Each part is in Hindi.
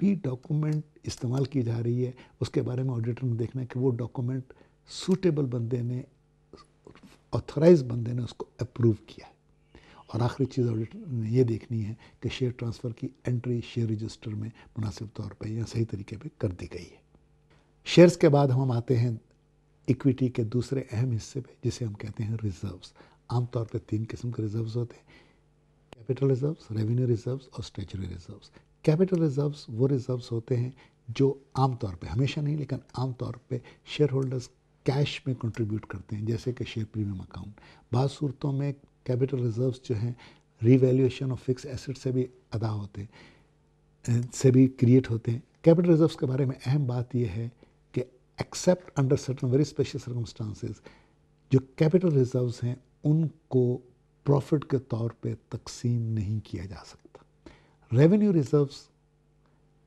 भी डॉक्यूमेंट इस्तेमाल की जा रही है उसके बारे में ऑडिटर ने देखना है कि वो डॉक्यूमेंट सूटेबल बंदे ने ऑथराइज बंदे ने उसको अप्रूव किया है और आखिरी चीज़ ऑडिटर ने ये देखनी है कि शेयर ट्रांसफ़र की एंट्री शेयर रजिस्टर में मुनासिब तौर पर या सही तरीके पर कर दी गई है शेयर्स के बाद हम आते हैं इक्विटी के दूसरे अहम हिस्से पे जिसे हम कहते हैं रिजर्व्स आमतौर पर तीन किस्म के रिजर्व्स होते हैं कैपिटल रिजर्व्स रेवेन्यू रिजर्व्स और स्टेचुरी रिजर्व्स कैपिटल रिजर्व्स वो रिजर्व्स होते हैं जो आमतौर पे हमेशा नहीं लेकिन आमतौर पे शेयर होल्डर्स कैश में कंट्रीब्यूट करते हैं जैसे कि शेयर प्रीमियम अकाउंट बाद सूरतों में कैपिटल रिजर्व्स जो हैं रिवेल्यूशन ऑफ फिक्स एसेट से भी अदा होते हैं से भी क्रिएट होते हैं कैपिटल रिजर्व्स के बारे में अहम बात यह है कि except under certain very special circumstances जो कैपिटल रिजर्व्स हैं उनको प्रॉफिट के तौर पे तकसीम नहीं किया जा सकता रेवेन्यू रिजर्व्स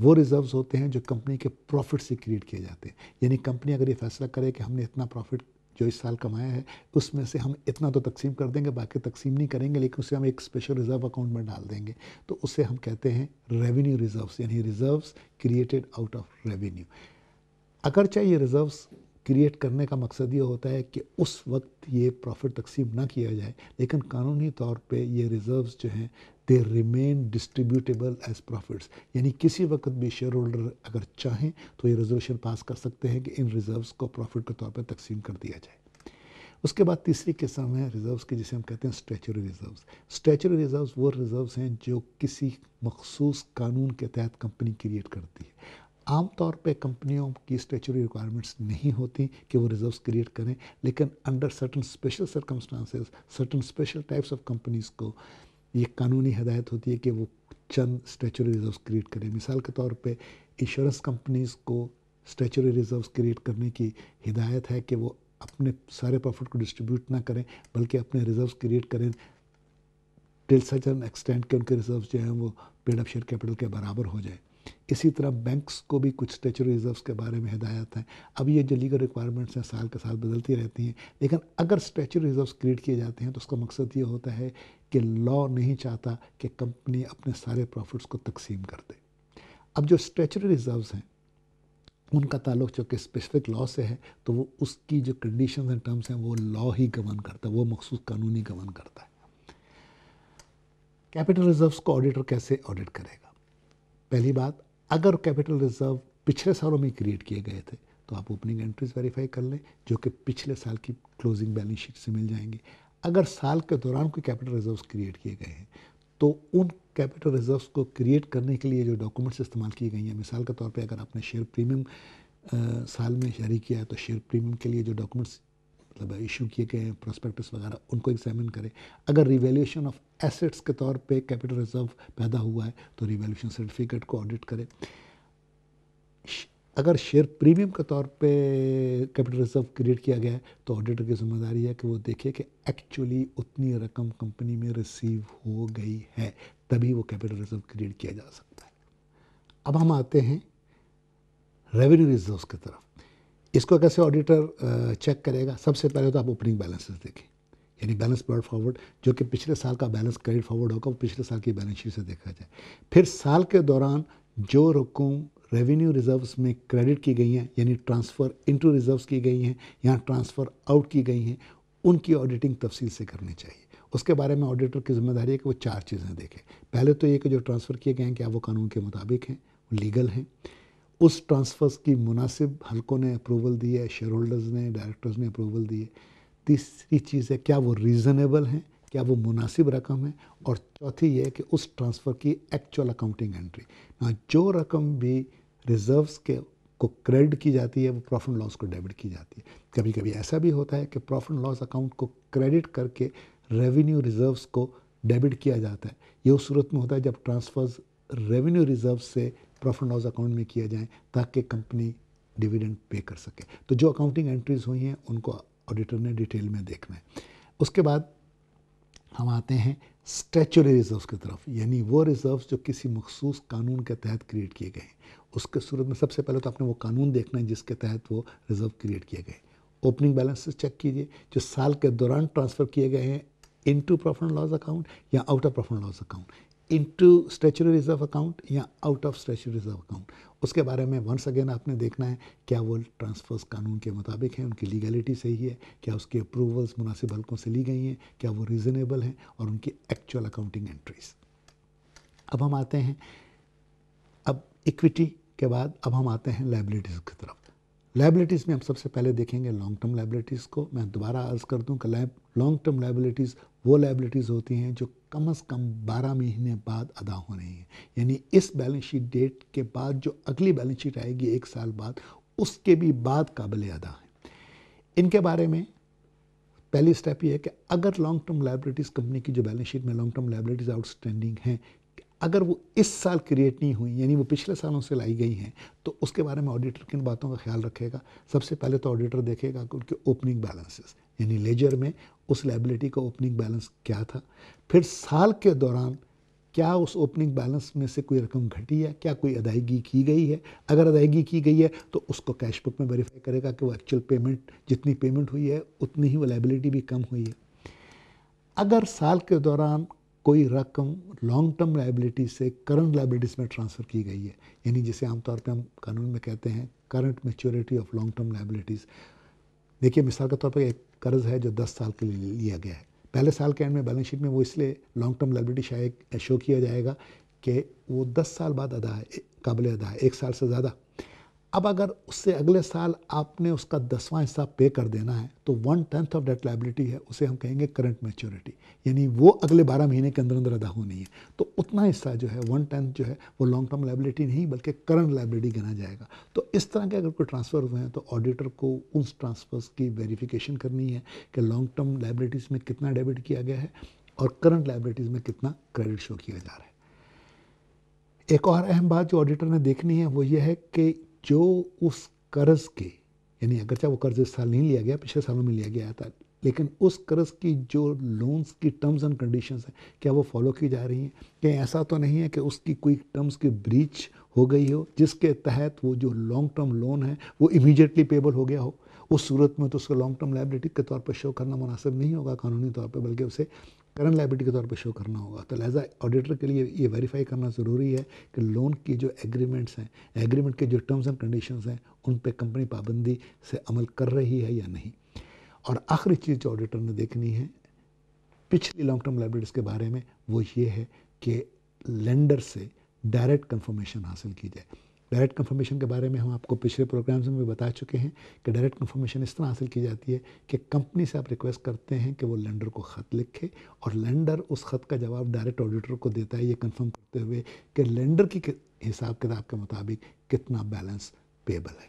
वो रिजर्व्स होते हैं जो कंपनी के प्रॉफिट से क्रिएट किए जाते हैं यानी कंपनी अगर ये फैसला करे कि हमने इतना प्रॉफिट जो इस साल कमाया है उसमें से हम इतना तो तकसीम कर देंगे बाकी तकसीम नहीं करेंगे लेकिन उसे हम एक स्पेशल रिज़र्व अकाउंट में डाल देंगे तो उसे हम कहते हैं रेवेन्यू रिज़र्व्स यानी reserves created out of revenue चाहे ये रिज़र्व्स क्रिएट करने का मकसद ये होता है कि उस वक्त ये प्रॉफिट तकसीम ना किया जाए लेकिन कानूनी तौर पे ये रिजर्व्स जो हैं they remain distributable as profits यानी किसी वक्त भी शेयर होल्डर अगर चाहें तो ये रेजोल्यूशन पास कर सकते हैं कि इन रिजर्व्स को प्रॉफिट के तौर पर तकसीम कर दिया जाए उसके बाद तीसरी किस्म है रिजर्व्स की जिसे हम कहते हैं स्टेचुरी रिजर्व्स स्टेचुरी रिजर्व्स वो रिजर्व्स हैं जो किसी मखसूस कानून के तहत कंपनी क्रिएट करती है आमतौर पे कंपनियों की स्टेचुरी रिक्वायरमेंट्स नहीं होती कि वो रिजर्व्स क्रिएट करें लेकिन under certain special circumstances certain special types of companies को ये कानूनी हदायत होती है कि वो चंद स्टेचुरी रिजर्व्स क्रिएट करें मिसाल के तौर पे इंश्योरेंस कंपनीज़ को स्टेचुरी रिजर्व्स क्रिएट करने की हिदायत है कि वो अपने सारे प्रॉफिट को डिस्ट्रीब्यूट ना करें बल्कि अपने रिजर्व्स क्रिएट करें टिल सच एन एक्सटेंड के उनके रिज़र्व जो हैं वो पेड अप शेयर कैपिटल के बराबर हो जाए इसी तरह बैंक्स को भी कुछ स्टेचुरी रिजर्व्स के बारे में हिदायत हैं अब ये जो लीगल रिक्वायरमेंट्स हैं साल के साल बदलती रहती हैं लेकिन अगर स्टेचुरी रिजर्व्स क्रिएट किए जाते हैं तो उसका मकसद ये होता है कि लॉ नहीं चाहता कि कंपनी अपने सारे प्रॉफिट्स को तकसीम कर दे अब जो स्टेचुरी रिजर्व्स हैं उनका ताल्लुक चूँकि स्पेसिफिक लॉ से है तो वो उसकी जो कंडीशन एंड टर्म्स हैं वो लॉ ही गवन करता है वो मखसूस कानूनी गवन करता है कैपिटल रिजर्व्स को ऑडिटर कैसे ऑडिट करेगा पहली बात अगर कैपिटल रिजर्व पिछले सालों में क्रिएट किए गए थे तो आप ओपनिंग एंट्रीज वेरीफाई कर लें जो कि पिछले साल की क्लोजिंग बैलेंस शीट से मिल जाएंगे अगर साल के दौरान कोई कैपिटल रिजर्व्स क्रिएट किए गए हैं तो उन कैपिटल रिजर्व्स को क्रिएट करने के लिए जो डॉक्यूमेंट्स इस्तेमाल किए गई हैं मिसाल के तौर पर अगर आपने शेयर प्रीमियम साल में जारी किया है तो शेयर प्रीमियम के लिए जो डॉक्यूमेंट्स मतलब इशू किए गए प्रोस्पेक्टस वगैरह उनको एग्जामिन करें अगर रिवेल्यूशन ऑफ एसेट्स के तौर पे कैपिटल रिजर्व पैदा हुआ है तो रिवेल्यूशन सर्टिफिकेट को ऑडिट करें अगर शेयर प्रीमियम के तौर पे कैपिटल रिजर्व क्रिएट किया गया है तो ऑडिटर की जिम्मेदारी है कि वो देखे कि एक्चुअली उतनी रकम कंपनी में रिसीव हो गई है तभी वो कैपिटल रिजर्व क्रिएट किया जा सकता है अब हम आते हैं रेवेन्यू रिजर्व की तरफ इसको कैसे ऑडिटर चेक करेगा सबसे पहले तो आप ओपनिंग बैलेंसेस देखें यानी बैलेंस ब्रॉड फॉरवर्ड जो कि पिछले साल का बैलेंस क्रेडिट फॉरवर्ड होगा वो पिछले साल की बैलेंस शीट से देखा जाए फिर साल के दौरान जो रकम रेवेन्यू रिजर्व्स में क्रेडिट की गई हैं यानी ट्रांसफ़र इनटू रिजर्व्स की गई हैं या ट्रांसफ़र आउट की गई हैं उनकी ऑडिटिंग तफसील से करनी चाहिए उसके बारे में ऑडिटर की जिम्मेदारी है कि वो चार चीज़ें देखें पहले तो ये कि जो ट्रांसफ़र किए गए हैं क्या वो कानून के मुताबिक हैं लीगल हैं उस ट्रांसफर्स की मुनासिब हल्कों ने अप्रूवल दी है शेयर होल्डर्स ने डायरेक्टर्स ने अप्रूवल दी है तीसरी चीज़ है क्या वो रीज़नेबल हैं क्या वो मुनासिब रकम है और चौथी ये है कि उस ट्रांसफ़र की एक्चुअल अकाउंटिंग एंट्री ना जो रकम भी रिजर्व्स के को क्रेडिट की जाती है वो प्रॉफिट लॉस को डेबिट की जाती है कभी कभी ऐसा भी होता है कि प्रॉफिट लॉस अकाउंट को क्रेडिट करके रेवेन्यू रिजर्व्स को डेबिट किया जाता है ये उस सूरत में होता है जब ट्रांसफर्स रेवेन्यू रिजर्व से प्रॉफिट लॉस अकाउंट में किया जाए ताकि कंपनी डिविडेंड पे कर सके तो जो अकाउंटिंग एंट्रीज हुई हैं उनको ऑडिटर ने डिटेल में देखना है उसके बाद हम आते हैं स्टैचुरी रिजर्व की तरफ यानी वो रिज़र्व जो किसी मखसूस कानून के तहत क्रिएट किए गए हैं उसके सूरत में सबसे पहले तो आपने वो कानून देखना है जिसके तहत वो रिजर्व क्रिएट किए गए ओपनिंग बैलेंसेस चेक कीजिए जो साल के दौरान ट्रांसफ़र किए गए हैं into profit loss account या out of profit loss account into statutory reserve account या out of statutory reserve account उसके बारे में वंस अगेन आपने देखना है क्या वो ट्रांसफर्स कानून के मुताबिक हैं उनकी लीगलिटी सही है क्या उसकी अप्रूवल्स मुनासिब हल्कों से ली गई हैं क्या वो रीज़नेबल हैं और उनकी एक्चुअल अकाउंटिंग एंट्रीज अब हम आते हैं अब इक्विटी के बाद अब हम आते हैं लाइबिलिटीज़ की तरफ लाइबिलिटीज़ में हम सबसे पहले देखेंगे लॉन्ग टर्म लाइबिलिटीज़ को मैं दोबारा अर्ज़ कर दूँ कि लॉन्ग टर्म लाइबिलिटीज़ वो लाइबिलिटीज़ होती हैं जो कम से कम 12 महीने बाद अदा हो रही हैं यानी इस बैलेंस शीट डेट के बाद जो अगली बैलेंस शीट आएगी एक साल बाद उसके भी बाद काबिल अदा है इनके बारे में पहली स्टेप ये है कि अगर लॉन्ग टर्म लाइबिलिटीज़ कंपनी की जो बैलेंस शीट में लॉन्ग टर्म लाइबिलिटीज़ आउटस्टैंडिंग हैं अगर वो इस साल क्रिएट नहीं हुई यानी वो पिछले सालों से लाई गई हैं तो उसके बारे में ऑडिटर किन बातों का ख्याल रखेगा सबसे पहले तो ऑडिटर देखेगा कि उनके ओपनिंग बैलेंसेस यानी लेजर में उस लाइबिलिटी का ओपनिंग बैलेंस क्या था फिर साल के दौरान क्या उस ओपनिंग बैलेंस में से कोई रकम घटी है क्या कोई अदायगी की गई है अगर अदायगी की गई है तो उसको कैश बुक में वेरीफाई करेगा कि वो एक्चुअल पेमेंट जितनी पेमेंट हुई है उतनी ही वो लाइबिलिटी भी कम हुई है अगर साल के दौरान कोई रकम लॉन्ग टर्म लाइबिलिटी से करंट लाइबिलिटीज़ में ट्रांसफ़र की गई है यानी जिसे आमतौर पर हम कानून में कहते हैं current maturity of long term liabilities देखिए मिसाल के तौर पर एक कर्ज है जो दस साल के लिए लिया गया है पहले साल के एंड में बैलेंस शीट में वो इसलिए लॉन्ग टर्म लाइबिलिटी शायद शो किया जाएगा कि वो दस साल बाद अदा है काबिल अदा है एक साल से ज़्यादा अब अगर उससे अगले साल आपने उसका दसवां हिस्सा पे कर देना है तो one tenth of debt liability है उसे हम कहेंगे करंट मेच्योरिटी यानी वो अगले बारह महीने के अंदर अंदर अदा होनी है तो उतना हिस्सा जो है वन टेंथ जो है वो लॉन्ग टर्म लाइबिलिटी नहीं बल्कि करंट लाइबिलिटी गिना जाएगा तो इस तरह के अगर कोई ट्रांसफ़र हुए हैं तो ऑडिटर को उन ट्रांसफ़र्स की वेरीफिकेशन करनी है कि लॉन्ग टर्म लाइबिलिटीज़ में कितना डेबिट किया गया है और करंट लाइबिलिटीज़ में कितना क्रेडिट शो किया जा रहा है एक और अहम बात जो ऑडिटर ने देखनी है वो ये है कि जो उस कर्ज के यानी अगर चाहे वो कर्ज इस साल नहीं लिया गया पिछले सालों में लिया गया था लेकिन उस कर्ज की जो लोन्स की टर्म्स एंड कंडीशंस हैं क्या वो फॉलो की जा रही हैं क्या ऐसा तो नहीं है कि उसकी कोई टर्म्स की ब्रीच हो गई हो जिसके तहत वो जो लॉन्ग टर्म लोन है वो इमीडिएटली पेबल हो गया हो उस सूरत में तो उसको लॉन्ग टर्म लाइबिलिटी के तौर पर शो करना मुनासिब नहीं होगा कानूनी तौर पर बल्कि उसे करंट लाइबिलिटी के तौर पर शो करना होगा तो लहजा ऑडिटर के लिए ये वेरीफाई करना ज़रूरी है कि लोन की जो एग्रीमेंट्स हैं एग्रीमेंट के जो टर्म्स एंड कंडीशंस हैं उन पर कंपनी पाबंदी से अमल कर रही है या नहीं और आखिरी चीज़ जो ऑडिटर ने देखनी है पिछली लॉन्ग टर्म लाइबिलिटीज़ के बारे में वो ये है कि लेंडर से डायरेक्ट कंफर्मेशन हासिल की जाए डायरेक्ट कन्फर्मेशन के बारे में हम आपको पिछले प्रोग्राम्स में भी बता चुके हैं कि डायरेक्ट कन्फर्मेशन इस तरह हासिल की जाती है कि कंपनी से आप रिक्वेस्ट करते हैं कि वो लेंडर को ख़त लिखे और लेंडर उस ख़त का जवाब डायरेक्ट ऑडिटर को देता है ये कंफर्म करते हुए कि लेंडर की हिसाब किताब के मुताबिक कितना बैलेंस पेबल है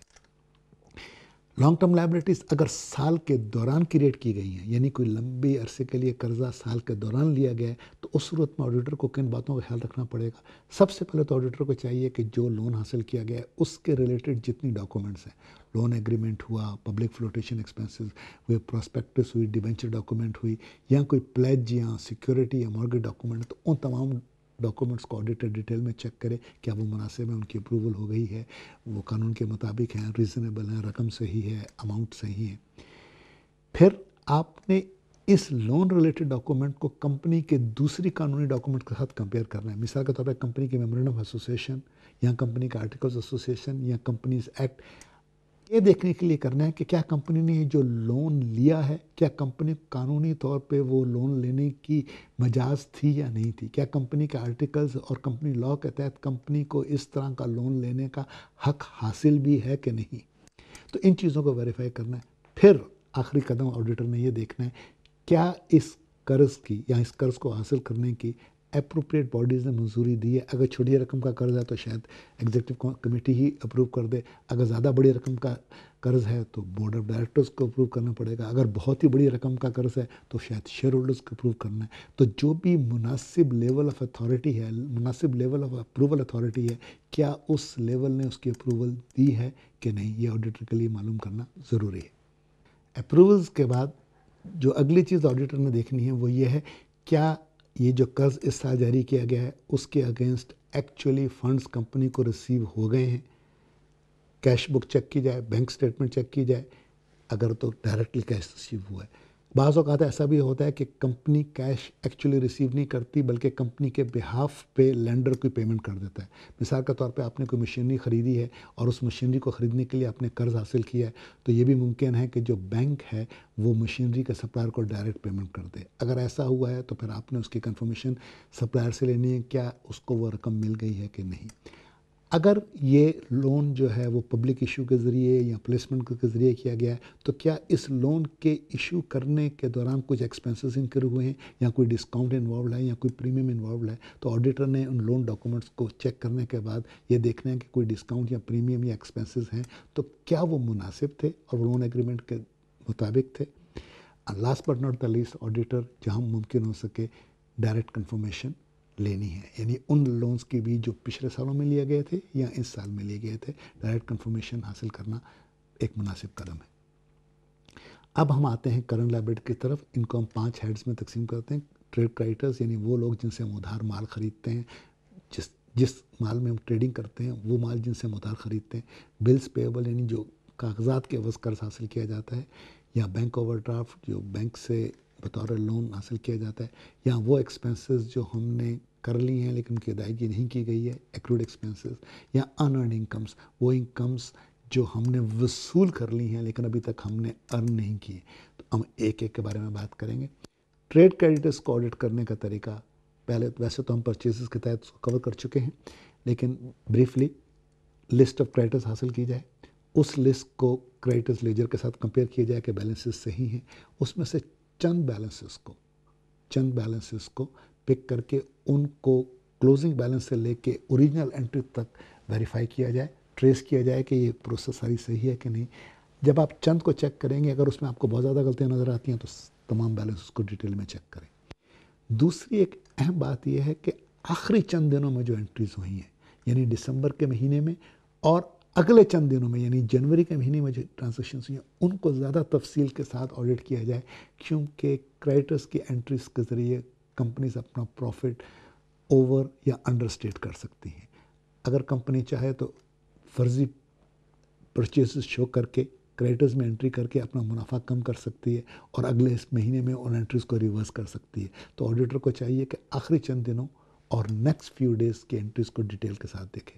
लॉन्ग टर्म लाइबिलिटीज़ अगर साल के दौरान क्रिएट की गई हैं यानी कोई लंबे अरसे के लिए कर्जा साल के दौरान लिया गया है तो उस सूरत में ऑडिटर को किन बातों का ख्याल रखना पड़ेगा सबसे पहले तो ऑडिटर को चाहिए कि जो लोन हासिल किया गया है उसके रिलेटेड जितनी डॉक्यूमेंट्स हैं लोन एग्रीमेंट हुआ पब्लिक फ्लोटेशन एक्सपेंसेस हुए प्रोस्पेक्टिस हुई डिवेंचर डॉक्यूमेंट हुई या कोई प्लेज या सिक्योरिटी या मॉर्गेज डॉक्यूमेंट तो उन तमाम डॉक्यूमेंट्स को ऑडिटर डिटेल में चेक करे क्या वो मुनासिब है उनकी अप्रूवल हो गई है वो कानून के मुताबिक हैं रिजनेबल हैं रकम सही है अमाउंट सही है फिर आपने इस लोन रिलेटेड डॉक्यूमेंट को कंपनी के दूसरी कानूनी डॉक्यूमेंट के साथ कंपेयर करना है मिसाल के तौर पर कंपनी के मेमोरेंडम एसोसिएशन या कंपनी का आर्टिकल्स एसोसिएशन या कंपनीज एक्ट ये देखने के लिए करना है कि क्या कंपनी ने जो लोन लिया है क्या कंपनी कानूनी तौर पे वो लोन लेने की मजाज थी या नहीं थी क्या कंपनी के आर्टिकल्स और कंपनी लॉ के तहत कंपनी को इस तरह का लोन लेने का हक हासिल भी है कि नहीं तो इन चीज़ों को वेरीफाई करना है फिर आखिरी कदम ऑडिटर ने यह देखना है क्या इस कर्ज़ की या इस कर्ज़ को हासिल करने की अप्रोप्रिएट बॉडीज़ ने मंजूरी दी है अगर छोटी रकम का कर्ज़ है तो शायद एग्जीक्यूटिव कमेटी ही अप्रूव कर दे अगर ज़्यादा बड़ी रकम का कर्ज़ है तो बोर्ड ऑफ डायरेक्टर्स को अप्रूव करना पड़ेगा अगर बहुत ही बड़ी रकम का कर्ज़ है तो शायद शेयर होल्डर्स को अप्रूव करना है तो जो भी मुनासिब लेवल ऑफ अथॉरिटी है मुनासिब लेवल ऑफ अप्रूवल अथॉरिटी है क्या उस लेवल ने उसकी अप्रूवल दी है कि नहीं ये ऑडिटर के लिए मालूम करना ज़रूरी है अप्रूवल्स के बाद जो अगली चीज़ ऑडिटर ने देखनी है वो ये है क्या ये जो कर्ज़ इस साल जारी किया गया है उसके अगेंस्ट एक्चुअली फंड्स कंपनी को रिसीव हो गए हैं कैश बुक चेक की जाए बैंक स्टेटमेंट चेक की जाए अगर तो डायरेक्टली कैश रिसीव हुआ है बाज़ अवत ऐसा भी होता है कि कंपनी कैश एक्चुअली रिसीव नहीं करती बल्कि कंपनी के बिहाफ पे लेंडर कोई पेमेंट कर देता है मिसाल के तौर पे आपने कोई मशीनरी ख़रीदी है और उस मशीनरी को ख़रीदने के लिए आपने कर्ज़ हासिल किया है तो ये भी मुमकिन है कि जो बैंक है वो मशीनरी के सप्लायर को डायरेक्ट पेमेंट कर दे अगर ऐसा हुआ है तो फिर आपने उसकी कन्फर्मेशन सप्लायर से लेनी है क्या उसको वो रकम मिल गई है कि नहीं अगर ये लोन जो है वो पब्लिक इशू के ज़रिए या प्लेसमेंट के ज़रिए किया गया है तो क्या इस लोन के इशू करने के दौरान कुछ एक्सपेंसेस इनकर हुए हैं या कोई डिस्काउंट इन्वॉल्व है या कोई प्रीमियम इन्वॉल्व है तो ऑडिटर ने उन लोन डॉक्यूमेंट्स को चेक करने के बाद ये देखना है कि कोई डिस्काउंट या प्रीमियम या एक्सपेंसेस हैं तो क्या वो मुनासिब थे और लोन एग्रीमेंट के मुताबिक थे last but not the least auditor जहाँ मुमकिन हो सके डायरेक्ट कन्फर्मेशन लेनी है यानी उन लोन्स की भी जो पिछले सालों में लिए गए थे या इस साल में लिए गए थे डायरेक्ट कन्फर्मेशन हासिल करना एक मुनासिब कदम है अब हम आते हैं करंट लाइब्रेट की तरफ इनको हम पाँच हेड्स में तकसीम करते हैं ट्रेड क्राइटर्स यानी वो लोग जिनसे हम उधार माल ख़रीदते हैं जिस जिस माल में हम ट्रेडिंग करते हैं वो माल जिनसे हम उधार ख़रीदते हैं बिल्स पेएबल यानी जो कागजात के अवज कर्ज हासिल किया जाता है या बैंक ओवरड्राफ्ट जो बैंक से बतौर लोन हासिल किया जाता है या वो एक्सपेंसेस जो हमने कर ली हैं लेकिन उनकी अदायगी नहीं की गई है एक्रूड एक्सपेंसेस या अनअर्न इनकम्स वो इनकम्स जो हमने वसूल कर ली हैं लेकिन अभी तक हमने अर्न नहीं किए तो हम एक एक के बारे में बात करेंगे ट्रेड क्रेडिटर्स को ऑडिट करने का तरीका पहले तो वैसे तो हम परचेजेस के तहत उसको कवर कर चुके हैं लेकिन ब्रीफली लिस्ट ऑफ क्रेडिटर्स हासिल की जाए उस लिस्ट को क्रेडिटर्स लेजर के साथ कंपेयर किया जाए कि बैलेंसेस सही हैं उसमें से चंद बैलेंसेस को चंद बैलेंसेस को पिक करके उनको क्लोजिंग बैलेंस से लेके ओरिजिनल एंट्री तक वेरीफाई किया जाए ट्रेस किया जाए कि ये प्रोसेस सारी सही है कि नहीं जब आप चंद को चेक करेंगे अगर उसमें आपको बहुत ज़्यादा गलतियाँ नज़र आती हैं तो तमाम बैलेंस उसको डिटेल में चेक करें दूसरी एक अहम बात यह है कि आखिरी चंद दिनों में जो एंट्रीज हुई हैं यानी दिसंबर के महीने में और अगले चंद दिनों में यानी जनवरी के महीने में जो ट्रांजेक्शन हुई हैं उनको ज़्यादा तफसील के साथ ऑडिट किया जाए क्योंकि क्रेडिटर्स की एंट्रीज के ज़रिए कंपनीज अपना प्रॉफिट ओवर या अंडरस्टेट कर सकती हैं अगर कंपनी चाहे तो फर्जी परचेज शो करके क्रेडिटर्स में एंट्री करके अपना मुनाफा कम कर सकती है और अगले इस महीने में उन एंट्रीज को रिवर्स कर सकती है तो ऑडिटर को चाहिए कि आखिरी चंद दिनों और नेक्स्ट फ्यू डेज़ की एंट्रीज़ को डिटेल के साथ देखें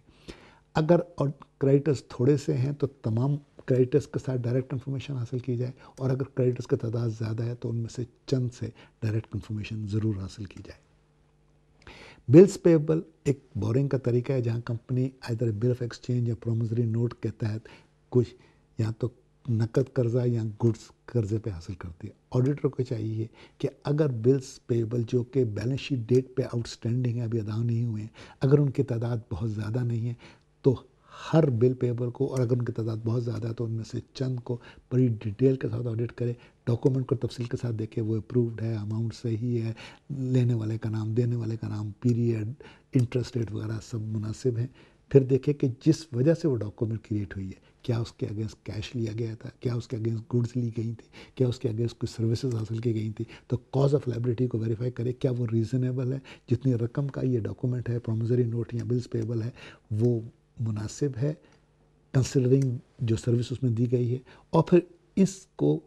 अगर और क्रेडिटर्स थोड़े से हैं तो तमाम क्रेडिटर्स के साथ डायरेक्ट कन्फर्मेशन हासिल की जाए और अगर क्रेडिटर्स का तादाद ज़्यादा है तो उनमें से चंद से डायरेक्ट कन्फर्मेशन ज़रूर हासिल की जाए बिल्स पेबल एक बोरिंग का तरीका है जहाँ company either bill of exchange या प्रोमजरी नोट के तहत कुछ या तो नकद कर्जा या गुड्स कर्जे पे हासिल करती है ऑडिटर को चाहिए कि अगर बिल्स पेबल जो कि बैलेंस शीट डेट पे आउटस्टैंडिंग है अभी अदा नहीं हुए हैं अगर उनकी तादाद बहुत ज़्यादा नहीं है तो हर बिल पेपर को और अगर उनकी तादाद बहुत ज़्यादा है तो उनमें से चंद को बड़ी डिटेल के साथ ऑडिट करें डॉक्यूमेंट को तफसील के साथ देखें वो अप्रूव्ड है अमाउंट सही है लेने वाले का नाम देने वाले का नाम पीरियड इंटरेस्ट रेट वगैरह सब मुनासिब हैं फिर देखें कि जिस वजह से वो डॉक्यूमेंट क्रिएट हुई है क्या उसके अगेंस्ट कैश लिया गया था क्या उसके अगेंस्ट गुड्स ली गई थी क्या उसके अगेंस्ट कुछ सर्विसेज हासिल की गई थी तो कॉज ऑफ लाइब्रेटी को वेरीफाई करें क्या वो रीज़नेबल है जितनी रकम का ये डॉक्यूमेंट है प्रोमिजरी नोट या बिल्स पेबल है वो मुनासिब है कंसिडरिंग जो सर्विस उसमें दी गई है और फिर इसको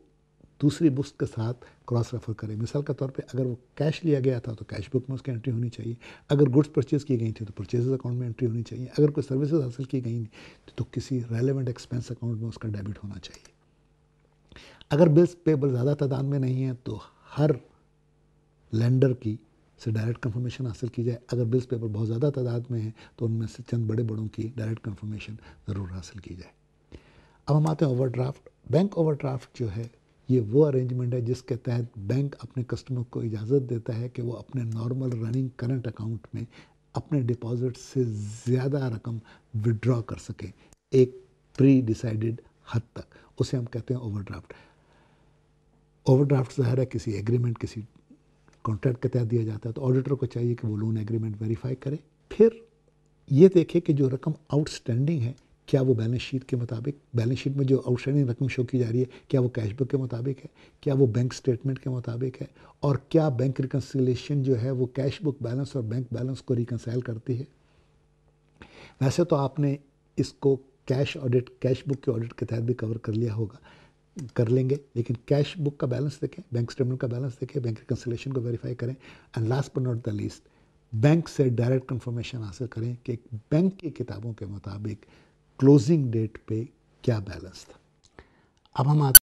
दूसरी बुक्स के साथ क्रॉस रेफर करें मिसाल के तौर पे अगर वो कैश लिया गया था तो कैश बुक में उसकी एंट्री होनी चाहिए अगर गुड्स परचेज़ की गई थी तो परचेज अकाउंट में एंट्री होनी चाहिए अगर कोई सर्विसेज हासिल की गई तो किसी रेलिवेंट एक्सपेंस अकाउंट में उसका डेबिट होना चाहिए अगर बिल्स पेबल ज़्यादा तादाद में नहीं है तो हर लेंडर की से डायरेक्ट कंफर्मेशन हासिल की जाए अगर बिल्स पेपर बहुत ज़्यादा तादाद में है तो उनमें से चंद बड़े बड़ों की डायरेक्ट कंफर्मेशन ज़रूर हासिल की जाए अब हम आते हैं ओवरड्राफ्ट बैंक ओवरड्राफ्ट जो है ये वो अरेंजमेंट है जिसके तहत बैंक अपने कस्टमर को इजाज़त देता है कि वो अपने नॉर्मल रनिंग करंट अकाउंट में अपने डिपॉजिट से ज़्यादा रकम विड्रॉ कर सकें एक प्री डिसाइडेड हद तक उसे हम कहते हैं ओवरड्राफ्ट ओवरड्राफ्ट ज़ाहिर है किसी एग्रीमेंट किसी कॉन्ट्रैक्ट के तहत दिया जाता है तो ऑडिटर को चाहिए कि वो लोन एग्रीमेंट वेरीफाई करे फिर ये देखे कि जो रकम आउटस्टैंडिंग है क्या वो बैलेंस शीट के मुताबिक बैलेंस शीट में जो आउटस्टैंडिंग रकम शो की जा रही है क्या वो कैशबुक के मुताबिक है क्या वो बैंक स्टेटमेंट के मुताबिक है और क्या बैंक रिकन्सिलेशन जो है वो कैश बुक बैलेंस और बैंक बैलेंस को रिकनसाइल करती है वैसे तो आपने इसको कैश ऑडिट कैश बुक के ऑडिट के तहत भी कवर कर लिया होगा कर लेंगे लेकिन कैश बुक का बैलेंस देखें बैंक स्टेटमेंट का बैलेंस देखें बैंक रिकन्सलेशन को वेरीफाई करें एंड लास्ट पर नॉट द लीस्ट बैंक से डायरेक्ट कंफर्मेशन हासिल करें कि बैंक की किताबों के मुताबिक क्लोजिंग डेट पे क्या बैलेंस था अब हम आते